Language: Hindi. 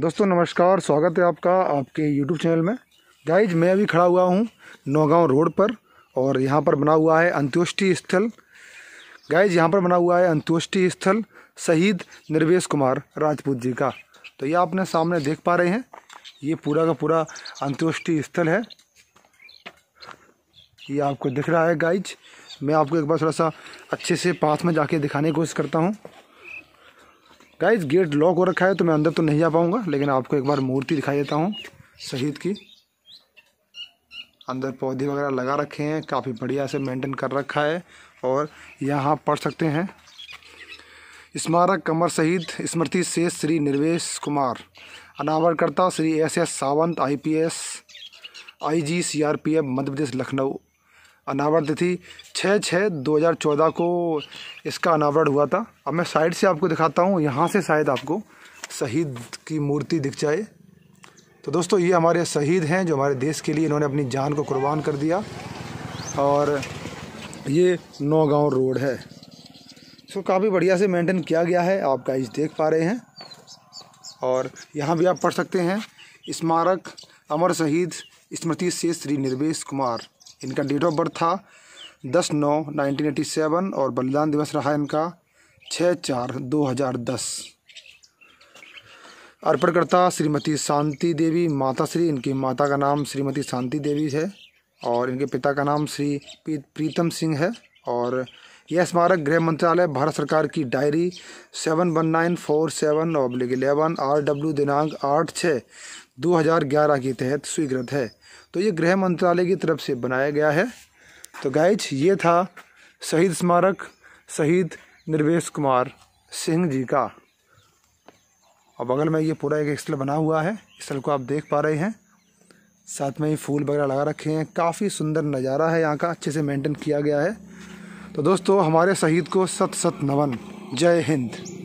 दोस्तों नमस्कार स्वागत है आपका आपके यूट्यूब चैनल में गाइज मैं अभी खड़ा हुआ हूँ नौगांव रोड पर और यहाँ पर बना हुआ है अंत्योष्टि स्थल गाइज यहाँ पर बना हुआ है अंत्योष्टि स्थल शहीद निर्वेश कुमार राजपूत जी का तो ये आपने सामने देख पा रहे हैं ये पूरा का पूरा अंत्योष्टि स्थल है ये आपको दिख रहा है गाइज मैं आपको एक बार थोड़ा सा अच्छे से पाथ में जाके दिखाने की कोशिश करता हूँ गाइज गेट लॉक हो रखा है तो मैं अंदर तो नहीं जा पाऊँगा लेकिन आपको एक बार मूर्ति दिखाई देता हूँ शहीद की अंदर पौधे वगैरह लगा रखे हैं काफ़ी बढ़िया से मेंटेन कर रखा है और यहाँ पढ़ सकते हैं स्मारक कमर शहीद स्मृति से श्री निर्वेश कुमार अनावरकर्ता Shri S S Sawant IPS IG CRPF Madhya Pradesh Lucknow अनावरण तिथि छः छः दो हज़ार चौदह को इसका अनावरण हुआ था अब मैं साइड से आपको दिखाता हूँ यहाँ से शायद आपको शहीद की मूर्ति दिख जाए तो दोस्तों ये हमारे शहीद हैं जो हमारे देश के लिए इन्होंने अपनी जान को कुर्बान कर दिया और ये नौगांव रोड है इसको काफ़ी बढ़िया से मेंटेन किया गया है आप गाइस देख पा रहे हैं और यहाँ भी आप पढ़ सकते हैं स्मारक अमर शहीद स्मृति से श्री निर्वेश कुमार इनका डेट ऑफ बर्थ था दस नौ नाइनटीन एटी सेवन और बलिदान दिवस रहा इनका छः चार दो हज़ार दस अर्पणकर्ता श्रीमती शांति देवी माता श्री इनकी माता का नाम श्रीमती शांति देवी है और इनके पिता का नाम श्री प्रीतम सिंह है और यह स्मारक गृह मंत्रालय भारत सरकार की diary seven one nine four seven oblique eleven R W दिनांक आठ छः दो हज़ार ग्यारह के तहत स्वीकृत है तो ये गृह मंत्रालय की तरफ से बनाया गया है तो गाइज ये था शहीद स्मारक शहीद निर्वेश कुमार सिंह जी का और बगल में ये पूरा एक स्थल बना हुआ है स्थल को आप देख पा रहे हैं साथ में ही फूल वगैरह लगा रखे हैं काफ़ी सुंदर नज़ारा है यहाँ का अच्छे से मेंटेन किया गया है तो दोस्तों हमारे शहीद को सत सत नमन जय हिंद